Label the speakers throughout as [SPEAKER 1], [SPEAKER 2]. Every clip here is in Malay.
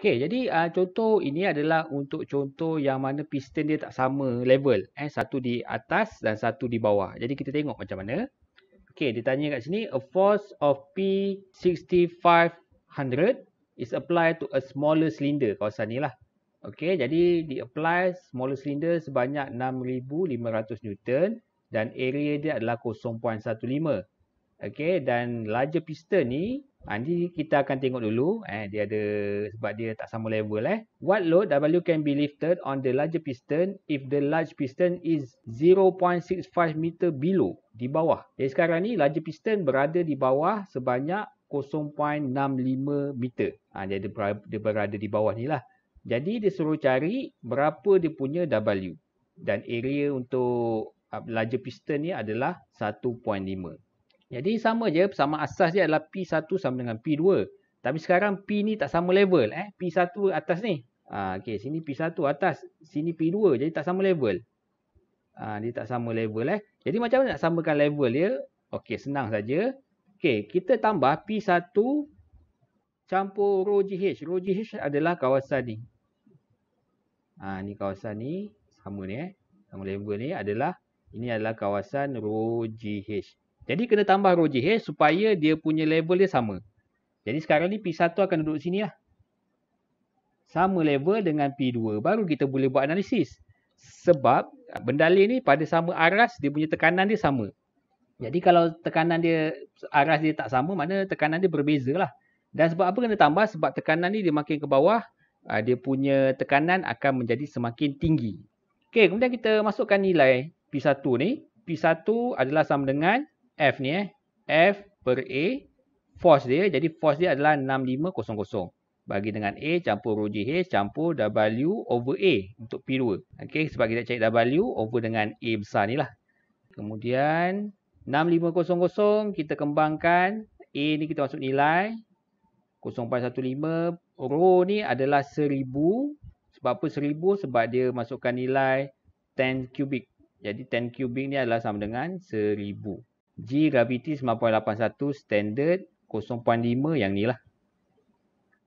[SPEAKER 1] Okey, jadi uh, contoh ini adalah untuk contoh yang mana piston dia tak sama level. Eh, satu di atas dan satu di bawah. Jadi kita tengok macam mana. Okey, dia tanya kat sini a force of P6500 is applied to a smaller cylinder kawasan ni lah. Okey, jadi di apply smaller cylinder sebanyak 6500 Newton dan area dia adalah 0.15. Okey, dan larger piston ni Ha, nanti kita akan tengok dulu. Eh, dia ada sebab dia tak sama level. Eh. What load W can be lifted on the larger piston if the large piston is 0.65 meter below. Di bawah. Jadi sekarang ni larger piston berada di bawah sebanyak 0.65 meter. Ha, dia, dia berada di bawah ni lah. Jadi dia suruh cari berapa dia punya W. Dan area untuk uh, larger piston ni adalah 1.5 jadi sama je, sama asas je adalah P1 sama dengan P2. Tapi sekarang P ni tak sama level. Eh? P1 atas ni. Ha, okay, sini P1 atas, sini P2. Jadi tak sama level. Ha, dia tak sama level. eh. Jadi macam mana nak samakan level dia? Okay, senang saja. Okay, kita tambah P1 campur rho GH. Rho GH adalah kawasan ni. Ha, ni kawasan ni. Sama ni eh. Sama level ni adalah. Ini adalah kawasan rho GH. Jadi kena tambah row JH supaya dia punya level dia sama. Jadi sekarang ni P1 akan duduk sini lah. Sama level dengan P2. Baru kita boleh buat analisis. Sebab bendali ni pada sama aras dia punya tekanan dia sama. Jadi kalau tekanan dia, aras dia tak sama mana tekanan dia berbeza lah. Dan sebab apa kena tambah? Sebab tekanan ni dia makin ke bawah. Ah, dia punya tekanan akan menjadi semakin tinggi. Okey, kemudian kita masukkan nilai P1 ni. P1 adalah sama dengan F ni eh. F per A. Force dia. Jadi force dia adalah 6500. Bagi dengan A campur rho GH campur W over A untuk P2. Okey sebab kita cari W over dengan A besar ni lah. Kemudian 6500 kita kembangkan. A ni kita masuk nilai. 0.15. Rho ni adalah 1000. Sebab apa 1000? Sebab dia masukkan nilai 10 cubic. Jadi 10 cubic ni adalah sama dengan G gravity 9.81 standard 0.5 yang ni lah.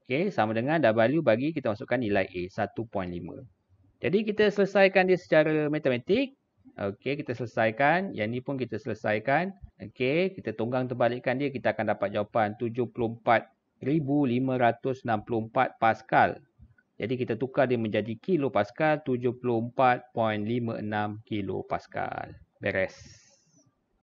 [SPEAKER 1] Okay, sama dengan W bagi kita masukkan nilai A 1.5. Jadi kita selesaikan dia secara matematik. Okay, kita selesaikan. Yang ni pun kita selesaikan. Okay, kita tunggang terbalikkan dia. Kita akan dapat jawapan 74,564 pascal. Jadi kita tukar dia menjadi kilo pascal 74.56 kilo pascal. Beres.